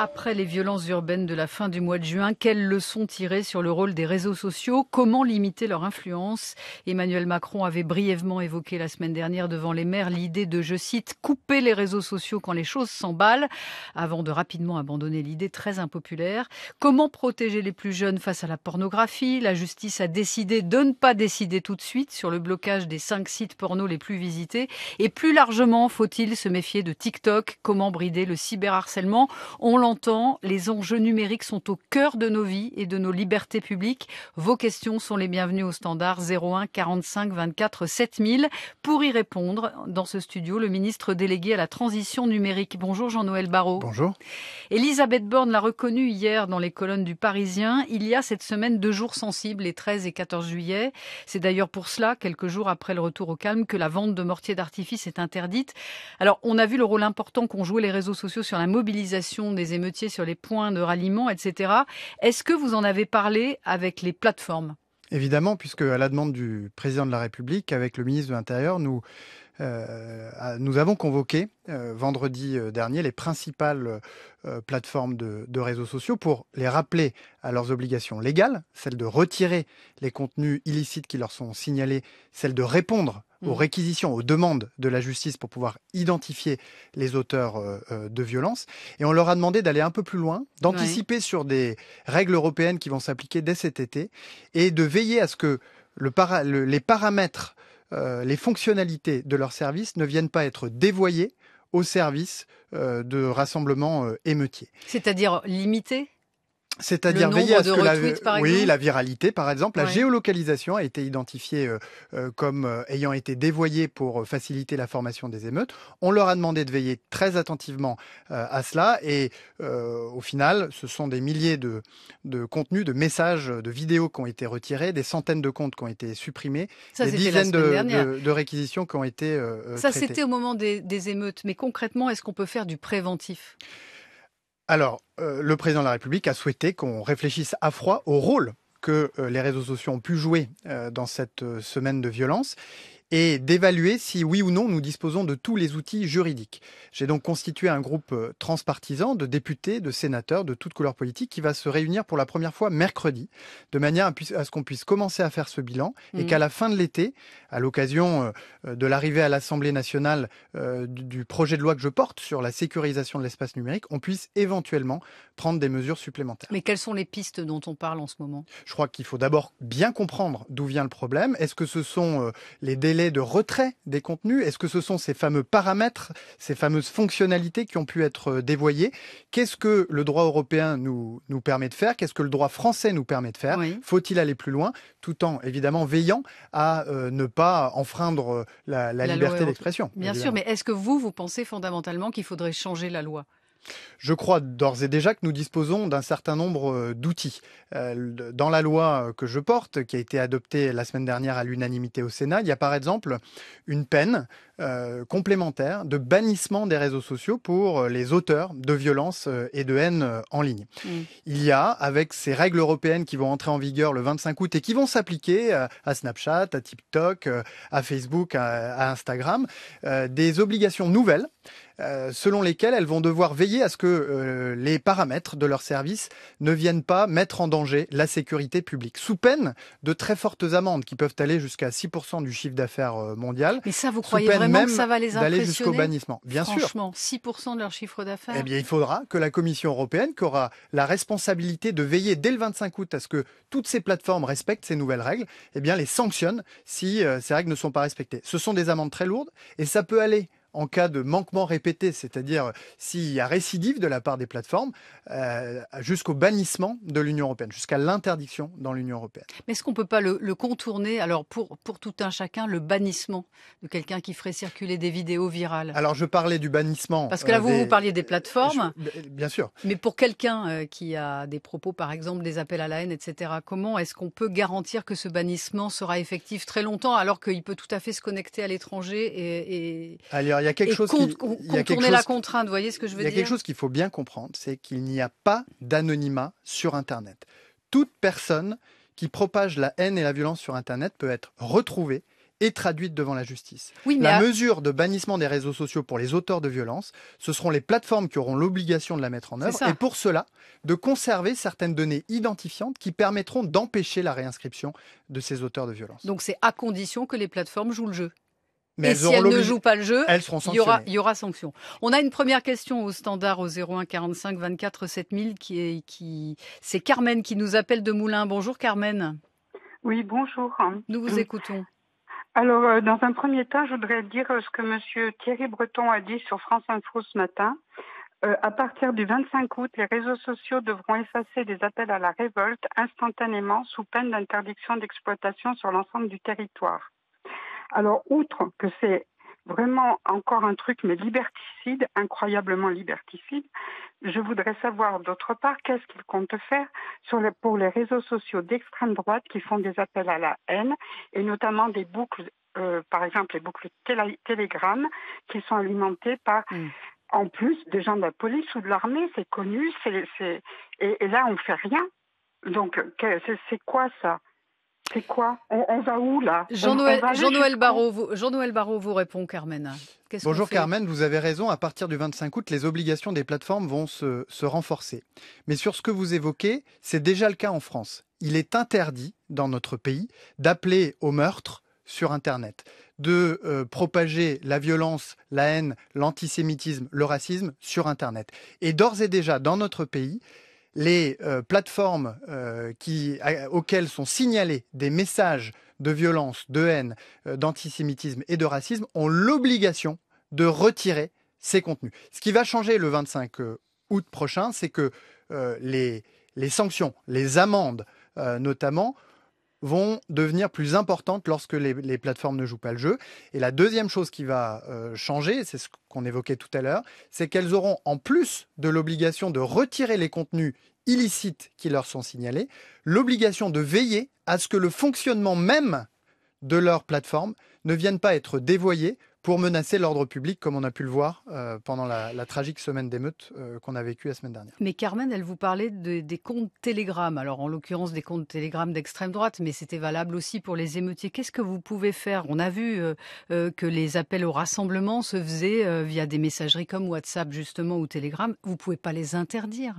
Après les violences urbaines de la fin du mois de juin, quelles leçons tirer sur le rôle des réseaux sociaux Comment limiter leur influence Emmanuel Macron avait brièvement évoqué la semaine dernière devant les maires l'idée de, je cite, couper les réseaux sociaux quand les choses s'emballent, avant de rapidement abandonner l'idée très impopulaire. Comment protéger les plus jeunes face à la pornographie La justice a décidé de ne pas décider tout de suite sur le blocage des cinq sites porno les plus visités. Et plus largement, faut-il se méfier de TikTok Comment brider le cyberharcèlement On les enjeux numériques sont au cœur de nos vies et de nos libertés publiques. Vos questions sont les bienvenues au standard 01 45 24 7000. Pour y répondre, dans ce studio, le ministre délégué à la transition numérique. Bonjour Jean-Noël Barrot. Bonjour. Elisabeth Borne l'a reconnu hier dans les colonnes du Parisien. Il y a cette semaine deux jours sensibles, les 13 et 14 juillet. C'est d'ailleurs pour cela, quelques jours après le retour au calme, que la vente de mortiers d'artifice est interdite. Alors, on a vu le rôle important qu'ont joué les réseaux sociaux sur la mobilisation des sur les points de ralliement, etc. Est-ce que vous en avez parlé avec les plateformes Évidemment, puisque à la demande du président de la République, avec le ministre de l'Intérieur, nous euh, nous avons convoqué euh, vendredi euh, dernier les principales plateformes de, réseaux sociaux pour les rappeler à leurs obligations légales, celles de retirer les contenus illicites qui leur sont signalés, celles de répondre aux mm. réquisitions, aux demandes de la justice pour pouvoir identifier les auteurs de violences. Et on leur a demandé d'aller un peu plus loin, d'anticiper sur des règles européennes qui vont s'appliquer dès cet été et de veiller à ce que les paramètres euh, les fonctionnalités de leur service ne viennent pas être dévoyées au service euh, de rassemblement euh, émeutier. C'est-à-dire limité c'est-à-dire veiller à ce que la, oui, la viralité, par exemple, la géolocalisation a été identifiée euh, euh, comme euh, ayant été dévoyée pour faciliter la formation des émeutes. On leur a demandé de veiller très attentivement à cela et au final, ce sont des milliers de, contenus, de messages, de vidéos qui ont été retirés, des centaines de comptes qui ont été supprimés, des dizaines de, de, réquisitions qui ont été Ça, c'était au moment des émeutes, mais concrètement, est-ce qu'on peut faire du préventif alors, euh, le président de la République a souhaité qu'on réfléchisse à froid au rôle que euh, les réseaux sociaux ont pu jouer euh, dans cette semaine de violence et d'évaluer si oui ou non nous disposons de tous les outils juridiques. J'ai donc constitué un groupe euh, transpartisan de députés, de sénateurs de toutes couleurs politiques qui va se réunir pour la première fois mercredi, de manière à ce qu'on puisse commencer à faire ce bilan et mmh. qu'à la fin de l'été, à l'occasion euh, euh, de l'arrivée à l'Assemblée nationale du projet de loi que je porte sur la sécurisation de l'espace numérique, on puisse éventuellement prendre des mesures supplémentaires. Mais quelles sont les pistes dont on parle en ce moment Je crois qu'il faut d'abord bien comprendre d'où vient le problème. Est-ce que ce sont les délais de retrait des contenus Est-ce que ce sont ces fameux paramètres, ces fameuses fonctionnalités qui ont pu être euh, dévoyées Qu'est-ce que le droit européen nous, permet de faire Qu'est-ce que le droit français nous permet de faire Faut-il aller plus loin Tout en, évidemment, veillant à euh, ne pas enfreindre euh, la, liberté d'expression. Bien sûr, mais est-ce que vous, vous pensez fondamentalement qu'il faudrait changer la loi je crois d'ores et déjà que nous disposons d'un certain nombre euh, d'outils. Euh, dans la loi euh, que je porte, qui a été adoptée la semaine dernière à l'unanimité au Sénat, il y a par exemple une peine complémentaire de bannissement des réseaux sociaux pour les auteurs de violences et de haine en ligne. Mmh. Il y a, avec ces règles européennes qui vont entrer en vigueur le 25 août et qui vont s'appliquer à Snapchat, à TikTok, à Facebook, à, Instagram, des obligations nouvelles euh, selon lesquelles elles vont devoir veiller à ce que euh, les paramètres de leurs services ne viennent pas mettre en danger la sécurité publique, sous peine de très fortes amendes qui peuvent aller jusqu'à 6% du chiffre d'affaires euh, mondial. Mais ça, vous croyez vraiment que ça va les impressionner jusqu'au bannissement, bien Franchement, sûr. 6% de leur chiffre d'affaires. Eh bien, il faudra que la Commission européenne, qui aura la responsabilité de veiller dès le 25 août à ce que toutes ces plateformes respectent ces nouvelles règles, et eh bien, les sanctionne si ces règles ne sont pas respectées. Ce sont des amendes très lourdes et ça peut aller en cas de manquement répété, c'est-à-dire s'il y a récidive de la part des plateformes, euh, jusqu'au bannissement de l'Union européenne, jusqu'à l'interdiction dans l'Union européenne. Mais est-ce qu'on ne peut pas le, contourner Alors pour, pour tout un chacun, le bannissement de quelqu'un qui ferait circuler des vidéos virales Alors je parlais du bannissement. Parce que là, euh, vous, vous parliez des plateformes. bien sûr. Mais pour quelqu'un euh, qui a des propos, par exemple, des appels à la haine, etc., comment est-ce qu'on peut garantir que ce bannissement sera effectif très longtemps alors qu'il peut tout à fait se connecter à l'étranger et, et y a quelque chose contourner la contrainte, voyez ce que je veux dire Il y a quelque chose qu'il faut bien comprendre, c'est qu'il n'y a pas d'anonymat sur Internet. Toute personne qui propage la haine et la violence sur Internet peut être retrouvée et traduite devant la justice. la mesure de bannissement des réseaux sociaux pour les auteurs de violence, ce seront les plateformes qui auront l'obligation de la mettre en œuvre et pour cela de conserver certaines données identifiantes qui permettront d'empêcher la réinscription de ces auteurs de violence. Donc c'est à condition que les plateformes jouent le jeu. Mais si elles ne jouent pas le jeu, il, y aura, sanction. On a une première question au standard au 01 45 24 7000 qui est qui c'est Carmen qui nous appelle de Moulins. Bonjour Carmen. Oui, bonjour. Nous vous écoutons. Alors, euh, dans un premier temps, je voudrais dire ce que M. Thierry Breton a dit sur France Info ce matin. Euh, à partir du 25 août, les réseaux sociaux devront effacer des appels à la révolte instantanément sous peine d'interdiction d'exploitation sur l'ensemble du territoire. Alors, outre que c'est vraiment encore un truc, mais liberticide, incroyablement liberticide, je voudrais savoir d'autre part qu'est-ce qu'il compte faire sur pour les réseaux sociaux d'extrême droite qui font des appels à la haine et notamment des boucles, euh, par exemple les boucles Telegram qui sont alimentées par mm. en plus des gens de la police ou de l'armée, c'est connu, c'est, et, et, là on fait rien. Donc c'est, quoi ça c'est quoi on, va où là Jean-Noël Jean vous, répond, Carmen. Bonjour Carmen, vous avez raison. À partir du 25 août, les obligations des plateformes vont se, renforcer. Mais sur ce que vous évoquez, c'est déjà le cas en France. Il est interdit dans notre pays d'appeler au meurtre sur Internet, de euh, propager la violence, la haine, l'antisémitisme, le racisme sur Internet. Et d'ores et déjà, dans notre pays, les euh, plateformes euh, auxquelles sont signalés des messages de violence, de haine, euh, d'antisémitisme et de racisme ont l'obligation de retirer ces contenus. Ce qui va changer le 25 août prochain, c'est que les sanctions, les amendes notamment, vont devenir plus importantes lorsque les, plateformes ne jouent pas le jeu. Et la deuxième chose qui va euh, changer, c'est ce qu'on évoquait tout à l'heure, c'est qu'elles auront en plus de l'obligation de retirer les contenus illicites qui leur sont signalés, l'obligation de veiller à ce que le fonctionnement même de leur plateforme ne vienne pas être dévoyé pour menacer l'ordre public, comme on a pu le voir euh, pendant la, tragique semaine d'émeutes euh, qu'on a vécue la semaine dernière. Mais Carmen, elle vous parlait des comptes Telegram. alors en l'occurrence des comptes Telegram d'extrême droite, mais c'était valable aussi pour les émeutiers. Qu'est-ce que vous pouvez faire On a vu euh, que les appels au rassemblement se faisaient via des messageries comme WhatsApp justement ou Telegram. Vous pouvez pas les interdire.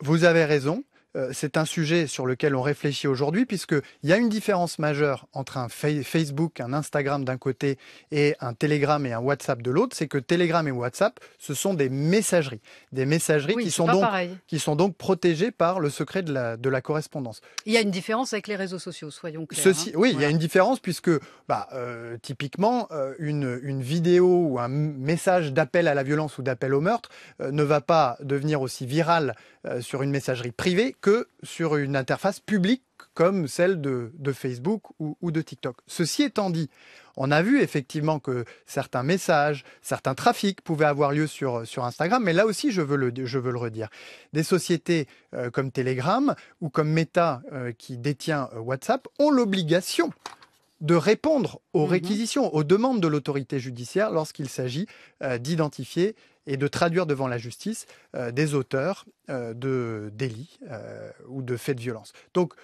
Vous avez raison. Euh, c'est un sujet sur lequel on réfléchit aujourd'hui, puisqu'il y a une différence majeure entre un Facebook, un Instagram d'un côté et un Telegram et un WhatsApp de l'autre, c'est que Telegram et WhatsApp, ce sont des messageries. Des messageries qui, sont donc, qui sont donc protégées par le secret de la, de la, correspondance. Il y a une différence avec les réseaux sociaux, soyons clairs. Hein. Oui, il y a une différence, puisque bah, euh, typiquement, euh, une, vidéo ou un message d'appel à la violence ou d'appel au meurtre ne va pas devenir aussi viral euh, sur une messagerie privée que sur une interface publique comme celle de, Facebook ou, de TikTok. Ceci étant dit, on a vu effectivement que certains messages, certains trafics pouvaient avoir lieu sur, Instagram, mais là aussi, je veux le, redire. Des sociétés euh, comme Telegram ou comme Meta, euh, qui détient WhatsApp, ont l'obligation de répondre aux mhm. réquisitions, aux demandes de l'autorité judiciaire lorsqu'il s'agit d'identifier et de traduire devant la justice euh, des auteurs euh, de délits euh, ou de faits de violence. Donc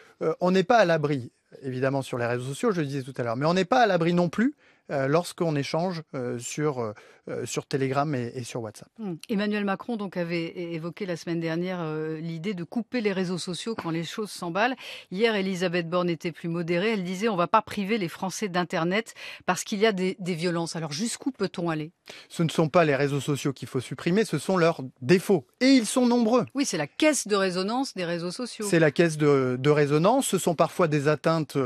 on n'est pas à l'abri, évidemment, sur les réseaux sociaux, je le disais tout à l'heure, mais on n'est pas à l'abri non plus euh, lorsqu'on échange euh, sur, euh, sur Telegram et, sur WhatsApp. Hmm. Emmanuel Macron donc avait évoqué la semaine dernière l'idée de couper les réseaux sociaux quand les choses s'emballent. Hier, Elisabeth Borne était plus modérée. Elle disait on ne va pas priver les Français d'Internet parce qu'il y a des, violences. Alors jusqu'où peut-on aller Ce ne sont pas les réseaux sociaux qu'il faut supprimer, ce sont leurs défauts. Et ils sont nombreux. Oui, c'est la caisse de résonance des réseaux sociaux. C'est la caisse de, résonance. Ce sont parfois des atteintes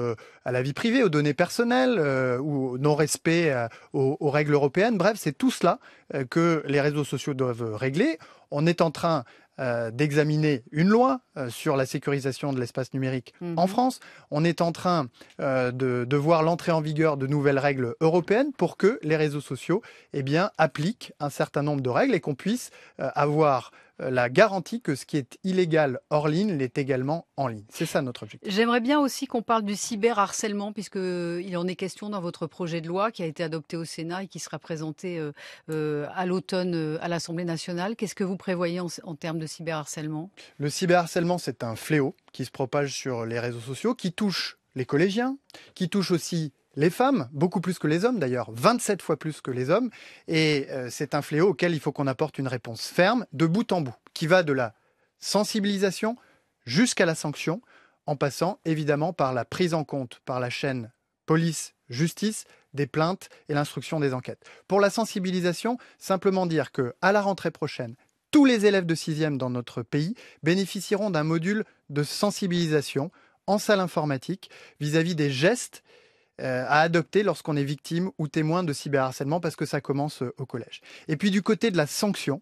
à la vie privée, aux données personnelles ou non respectueuses respect euh, aux, règles européennes. Bref, c'est tout cela euh, que les réseaux sociaux doivent régler. On est en train euh, d'examiner une loi sur la sécurisation de l'espace numérique en mhm. France. On est en train de, voir l'entrée en vigueur de nouvelles règles européennes pour que les réseaux sociaux eh bien, appliquent un certain nombre de règles et qu'on puisse avoir la garantie que ce qui est illégal hors ligne l'est également en ligne. C'est ça notre objectif. J'aimerais bien aussi qu'on parle du cyberharcèlement, puisqu'il euh, en est question dans votre projet de loi qui a été adopté au Sénat et qui sera présenté euh, euh, à l'automne à l'Assemblée nationale. Qu'est-ce que vous prévoyez en, termes de cyberharcèlement Le cyberharcèlement, c'est un fléau qui se propage sur les réseaux sociaux, qui touche les collégiens, qui touche aussi les femmes, beaucoup plus que les hommes d'ailleurs, 27 fois plus que les hommes. Et euh, c'est un fléau auquel il faut qu'on apporte une réponse ferme, de bout en bout, qui va de la sensibilisation jusqu'à la sanction, en passant évidemment par la prise en compte par la chaîne police-justice des plaintes et l'instruction des enquêtes. Pour la sensibilisation, simplement dire que à la rentrée prochaine, tous les élèves de 6e dans notre pays bénéficieront d'un module de sensibilisation en salle informatique vis à -vis des gestes euh, à adopter lorsqu'on est victime ou témoin de cyberharcèlement parce que ça commence euh, au collège. Et puis du côté de la sanction,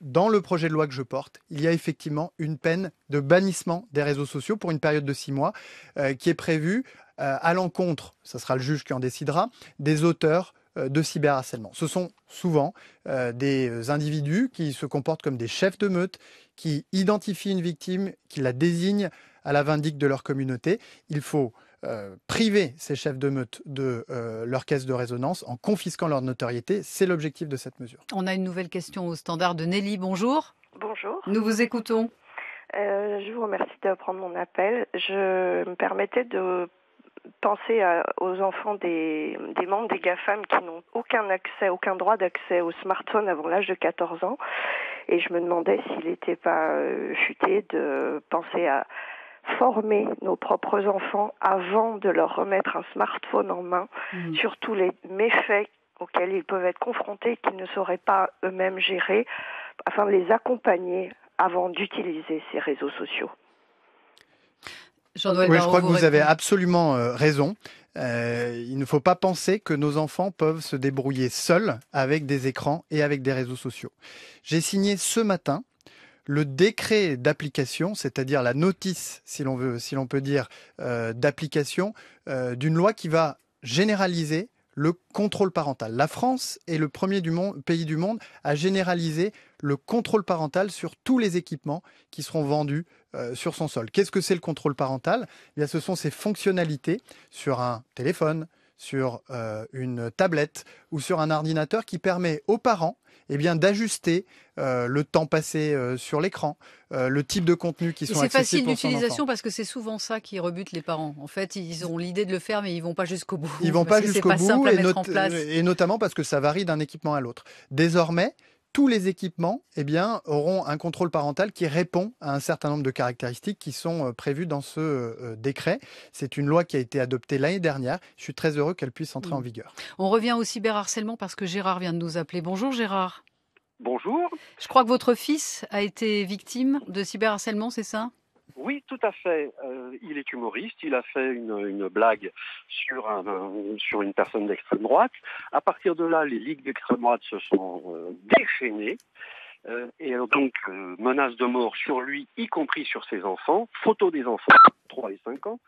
dans le projet de loi que je porte, il y a effectivement une peine de bannissement des réseaux sociaux pour une période de six mois euh, qui est prévue à l'encontre, ça sera le juge qui en décidera, des auteurs de cyberharcèlement. Ce sont souvent des individus qui se comportent comme des chefs de meute, qui identifient une victime, qui la désignent à la vindique de leur communauté. Il faut euh, priver ces chefs de meute de euh, leur caisse de résonance en confisquant leur notoriété. C'est l'objectif de cette mesure. On a une nouvelle question au standard de Nelly. Bonjour. Bonjour. Nous vous écoutons. Euh, je vous remercie de prendre mon appel. Je me permettais de penser aux enfants des, membres des GAFAM qui n'ont aucun accès, aucun droit d'accès au smartphone avant l'âge de 14 ans. Et je me demandais s'il n'était pas chuté futé de penser à, former nos propres enfants avant de leur remettre un smartphone en main mm. sur tous les méfaits auxquels ils peuvent être confrontés qu'ils ne sauraient pas eux-mêmes gérer, afin de les accompagner avant d'utiliser ces réseaux sociaux. je crois que vous, avez absolument euh, raison. Euh, il ne faut pas penser que nos enfants peuvent se débrouiller seuls avec des écrans et avec des réseaux sociaux. J'ai signé ce matin le décret d'application, c'est-à-dire la notice, si l'on veut, si l'on peut dire, euh, d'application euh, d'une loi qui va généraliser le contrôle parental. La France est le premier pays du monde à généraliser le contrôle parental sur tous les équipements qui seront vendus euh, sur son sol. Qu'est-ce que c'est le contrôle parental eh bien, Ce sont ces fonctionnalités sur un téléphone, sur euh, une tablette ou sur un ordinateur qui permet aux parents eh bien d'ajuster euh, le temps passé euh, sur l'écran, le type de contenu qui sont C'est facile d'utilisation parce que c'est souvent ça qui rebute les parents. En fait, ils ont l'idée de le faire, mais ils ne vont pas jusqu'au bout. Ils vont pas jusqu'au bout, et, et, notamment parce que ça varie d'un équipement à l'autre. Désormais, tous les équipements eh bien, auront un contrôle parental qui répond à un certain nombre de caractéristiques qui sont euh, prévues dans ce euh, euh, décret. C'est une loi qui a été adoptée l'année dernière. Je suis très heureux qu'elle puisse entrer mm. en vigueur. On revient au cyberharcèlement parce que Gérard vient de nous appeler. Bonjour Gérard. Bonjour. Je crois que votre fils a été victime de cyberharcèlement, c'est ça oui, tout à fait. Euh, il est humoriste. Il a fait une, blague euh, sur, une personne d'extrême droite. À partir de là, les ligues d'extrême droite se sont euh, déchaînées. et donc, menace de mort sur lui, y compris sur ses enfants. Photo des enfants, 3 et 5 ans.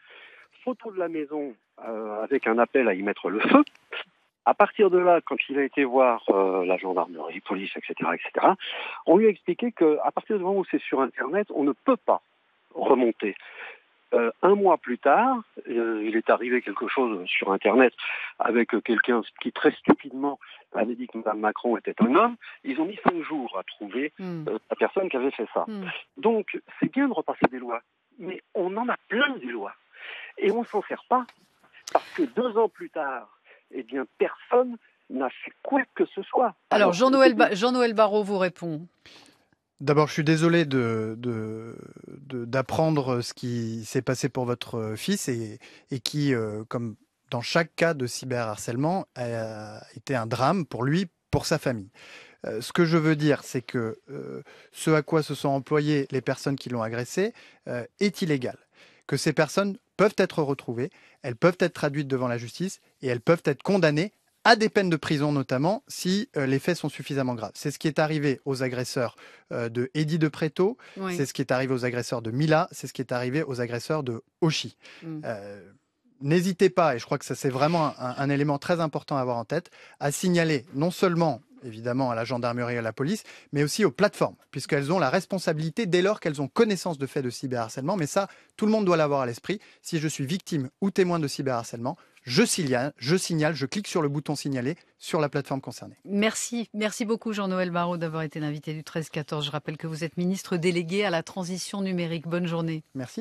Photo de la maison avec un appel à y mettre le feu. À partir de là, quand il a été voir la gendarmerie, police, etc., etc., on lui a expliqué qu'à partir du moment où c'est sur Internet, on ne peut pas remonter. Euh, un mois plus tard, euh, il est arrivé quelque chose sur Internet avec quelqu'un qui très stupidement avait dit que Mme Macron était un homme. Ils ont mis cinq jours à trouver hmm. euh, la personne qui avait fait ça. Hmm. Donc, c'est bien de repasser des lois, mais on en a plein des lois. Et on ne s'en sert pas, parce que deux ans plus tard, eh bien, personne n'a fait quoi que ce soit. Alors, Jean-Noël ba Barrot vous répond. D'abord, je suis désolé d'apprendre ce qui s'est passé pour votre euh, fils et, qui, euh, comme dans chaque cas de cyberharcèlement, a été un drame pour lui, pour sa famille. Euh, ce que je veux dire, c'est que ce à quoi se sont employés les personnes qui l'ont agressé est illégal. Que ces personnes peuvent être retrouvées, elles peuvent être traduites devant la justice et elles peuvent être condamnées à des peines de prison notamment si euh, les faits sont suffisamment graves. C'est ce qui est arrivé aux agresseurs euh, de Eddie de Preto, c'est ce qui est arrivé aux agresseurs de Mila, c'est ce qui est arrivé aux agresseurs de Oshi. Mm. Euh, n'hésitez pas, et je crois que ça c'est vraiment un, un, élément très important à avoir en tête, à signaler non seulement évidemment à la gendarmerie et à la police, mais aussi aux plateformes, puisqu'elles ont la responsabilité dès lors qu'elles ont connaissance de faits de cyberharcèlement. Mais ça, tout le monde doit l'avoir à l'esprit. Si je suis victime ou témoin de cyberharcèlement, je signale, je signale, je clique sur le bouton signaler sur la plateforme concernée. Merci, merci beaucoup Jean-Noël Barraud d'avoir été l'invité du 13-14. Je rappelle que vous êtes ministre délégué à la transition numérique. Bonne journée. Merci.